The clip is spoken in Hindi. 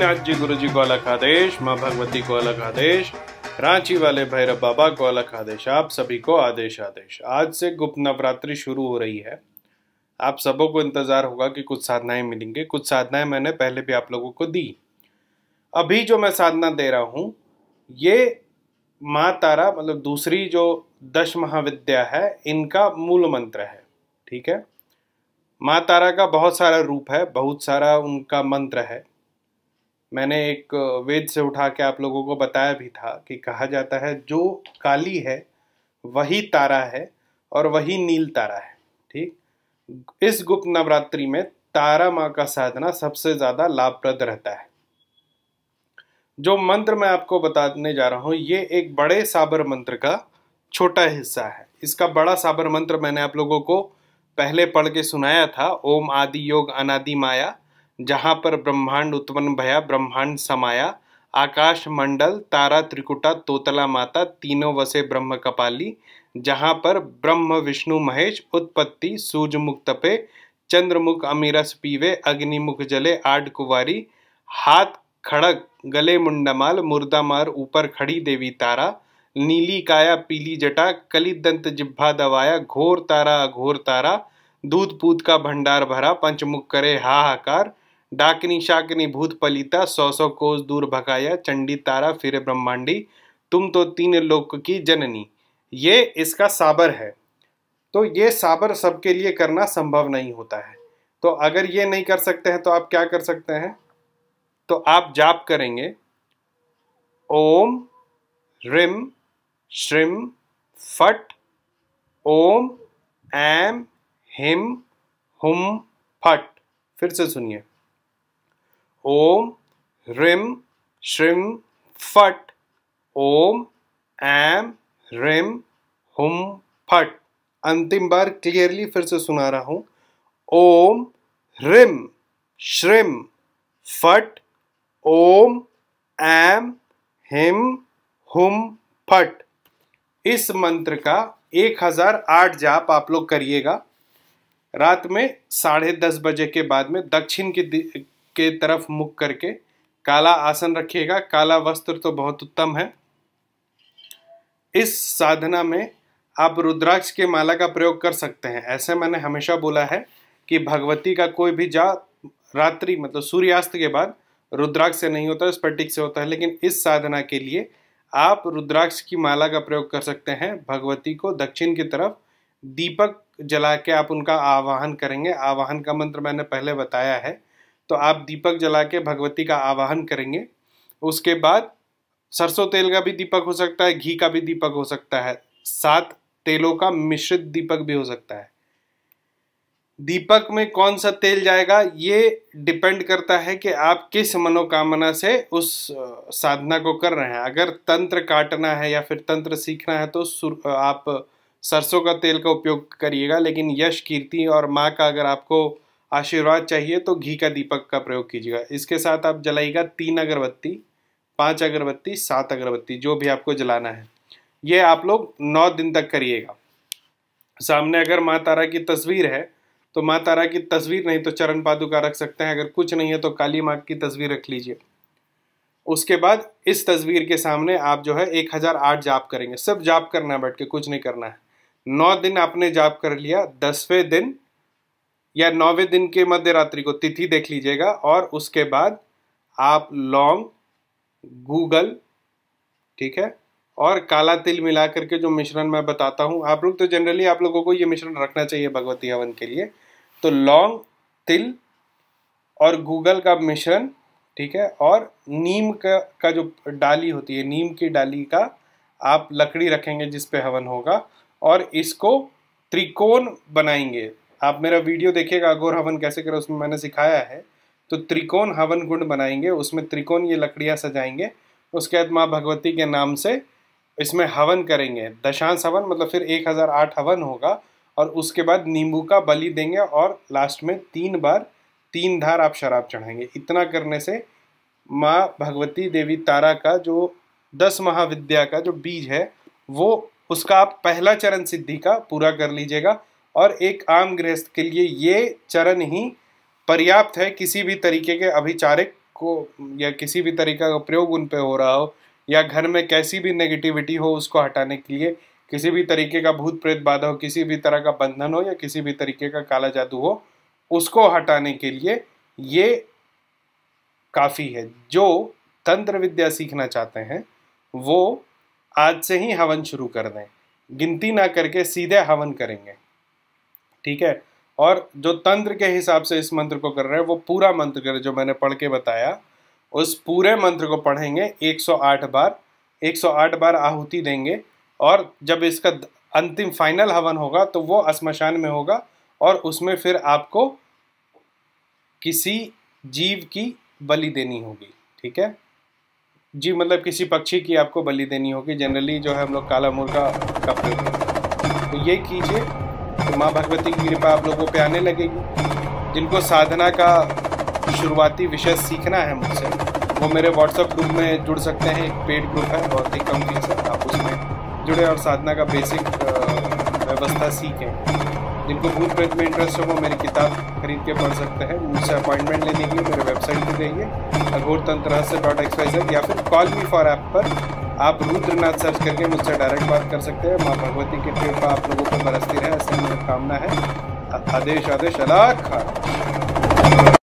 नाथ जी गुरु जी को अलग आदेश माँ भगवती को अलग आदेश रांची वाले भैरव बाबा को अलग आदेश आप सभी को आदेश आदेश आज से गुप्त नवरात्रि शुरू हो रही है आप सबों को इंतज़ार होगा कि कुछ साधनाएं मिलेंगे कुछ साधनाएं मैंने पहले भी आप लोगों को दी अभी जो मैं साधना दे रहा हूँ ये माँ तारा मतलब दूसरी जो दश महाविद्या है इनका मूल मंत्र है ठीक है माँ तारा का बहुत सारा रूप है बहुत सारा उनका मंत्र है मैंने एक वेद से उठा के आप लोगों को बताया भी था कि कहा जाता है जो काली है वही तारा है और वही नील तारा है ठीक इस गुप्त नवरात्रि में तारा माँ का साधना सबसे ज़्यादा लाभप्रद रहता है जो मंत्र मैं आपको बताने जा रहा हूँ ये एक बड़े साबर मंत्र का छोटा हिस्सा है इसका बड़ा साबर मंत्र मैंने आप लोगों को पहले पढ़ के सुनाया था ओम आदि योग अनादि माया जहाँ पर ब्रह्मांड उत्पन्न भया ब्रह्मांड समाया आकाश मंडल तारा त्रिकुटा तोतला माता तीनों वसे ब्रह्म कपाली जहाँ पर ब्रह्म विष्णु महेश उत्पत्ति सूजमुख तपे चंद्रमुख अमीरस पीवे अग्निमुख जले आड कुवारी हाथ खड़क गले मुंडमाल मुर्दामार ऊपर खड़ी देवी तारा नीली काया पीली जटा कली दंत जिब्भा दवाया घोर तारा घोर तारा दूध पूत का भंडार भरा पंचमुख करे हाहाकार डाकिनी शाकनी भूत पलिता सौ सौ कोस दूर भगाया चंडी तारा फिर ब्रह्मांडी तुम तो तीन लोक की जननी ये इसका साबर है तो ये साबर सबके लिए करना संभव नहीं होता है तो अगर ये नहीं कर सकते हैं तो आप क्या कर सकते हैं तो आप जाप करेंगे ओम रिम श्रिम फट ओम ऐम हिम हुम फट फिर से सुनिए ओम ह्रीम श्रीम फट ओम एम ह्रीम हुम फट अंतिम बार क्लियरली फिर से सुना रहा हूं ओम ह्रीम श्रीम फट ओम एम हिम हुम फट इस मंत्र का 1008 जाप आप लोग करिएगा रात में साढ़े दस बजे के बाद में दक्षिण की के तरफ मुख करके काला आसन रखिएगा काला वस्त्र तो बहुत उत्तम है इस साधना में आप रुद्राक्ष के माला का प्रयोग कर सकते हैं ऐसे मैंने हमेशा बोला है कि भगवती का कोई भी जा रात्रि मतलब सूर्यास्त के बाद रुद्राक्ष से नहीं होता स्पटिक से होता है लेकिन इस साधना के लिए आप रुद्राक्ष की माला का प्रयोग कर सकते हैं भगवती को दक्षिण की तरफ दीपक जला के आप उनका आवाहन करेंगे आवाहन का मंत्र मैंने पहले बताया है तो आप दीपक जला के भगवती का आवाहन करेंगे उसके बाद सरसों तेल का भी दीपक हो सकता है घी का भी दीपक हो सकता है सात तेलों का मिश्रित दीपक भी हो सकता है दीपक में कौन सा तेल जाएगा ये डिपेंड करता है कि आप किस मनोकामना से उस साधना को कर रहे हैं अगर तंत्र काटना है या फिर तंत्र सीखना है तो आप सरसों का तेल का उपयोग करिएगा लेकिन यश कीर्ति और माँ का अगर आपको आशीर्वाद चाहिए तो घी का दीपक का प्रयोग कीजिएगा इसके साथ आप जलाइएगा तीन अगरबत्ती पाँच अगरबत्ती सात अगरबत्ती जो भी आपको जलाना है ये आप लोग नौ दिन तक करिएगा सामने अगर माँ तारा की तस्वीर है तो माँ तारा की तस्वीर नहीं तो चरण पादुका रख सकते हैं अगर कुछ नहीं है तो काली माँ की तस्वीर रख लीजिए उसके बाद इस तस्वीर के सामने आप जो है एक हज़ार आठ जाप करेंगे सब जाप करना है बैठ के कुछ नहीं करना है नौ दिन आपने जाप कर लिया दसवें दिन या नौवे दिन के मध्य रात्रि को तिथि देख लीजिएगा और उसके बाद आप लौंग गूगल ठीक है और काला तिल मिला करके जो मिश्रण मैं बताता हूँ आप लोग तो जनरली आप लोगों को ये मिश्रण रखना चाहिए भगवती हवन के लिए तो लौंग तिल और गूगल का मिश्रण ठीक है और नीम का का जो डाली होती है नीम की डाली का आप लकड़ी रखेंगे जिसपे हवन होगा और इसको त्रिकोण बनाएंगे आप मेरा वीडियो देखिएगा अघोर हवन कैसे करें उसमें मैंने सिखाया है तो त्रिकोण हवन कुंड बनाएंगे उसमें त्रिकोण ये लकड़ियाँ सजाएंगे उसके बाद माँ भगवती के नाम से इसमें हवन करेंगे दशांश हवन मतलब फिर एक हज़ार आठ हवन होगा और उसके बाद नींबू का बलि देंगे और लास्ट में तीन बार तीन धार आप शराब चढ़ाएंगे इतना करने से माँ भगवती देवी तारा का जो दस महाविद्या का जो बीज है वो उसका आप पहला चरण सिद्धि का पूरा कर लीजिएगा और एक आम गृहस्थ के लिए ये चरण ही पर्याप्त है किसी भी तरीके के अभिचारिक को या किसी भी तरीके का प्रयोग उन पर हो रहा हो या घर में कैसी भी नेगेटिविटी हो उसको हटाने के लिए किसी भी तरीके का भूत प्रेत बाधा हो किसी भी तरह का बंधन हो या किसी भी तरीके का काला जादू हो उसको हटाने के लिए ये काफ़ी है जो तंत्र विद्या सीखना चाहते हैं वो आज से ही हवन शुरू कर दें गिनती ना करके सीधे हवन करेंगे ठीक है और जो तंत्र के हिसाब से इस मंत्र को कर रहे हैं वो पूरा मंत्र कर जो मैंने पढ़ के बताया उस पूरे मंत्र को पढ़ेंगे 108 बार 108 बार आहुति देंगे और जब इसका अंतिम फाइनल हवन होगा तो वो स्मशान में होगा और उसमें फिर आपको किसी जीव की बलि देनी होगी ठीक है जी मतलब किसी पक्षी की आपको बलि देनी होगी जनरली जो है हम लोग काला मुर्गा का तो ये कीजिए तो माँ भगवती की कृपा आप लोगों पे आने लगेगी जिनको साधना का शुरुआती विषय सीखना है मुझसे वो मेरे व्हाट्सएप ग्रुप में जुड़ सकते हैं एक पेड ग्रुप है बहुत ही कम फीस है आप उसमें जुड़े और साधना का बेसिक व्यवस्था सीखें जिनको भूत प्रेत में इंटरेस्ट हो वो मेरी किताब खरीद के पढ़ सकते हैं मुझसे अपॉइंटमेंट लेने के लिए मेरे वेबसाइट पर जाइए अघोर तंत्र रहस्य डॉट एक्सवाइज या फिर कॉल मी फॉर ऐप पर आप रुद्रनाथ सर्च करके मुझसे डायरेक्ट बात कर सकते हैं माँ भगवती की कृपा आप लोगों को बरसती रहे ऐसे मेरी कामना है आदेश आदेश अलाख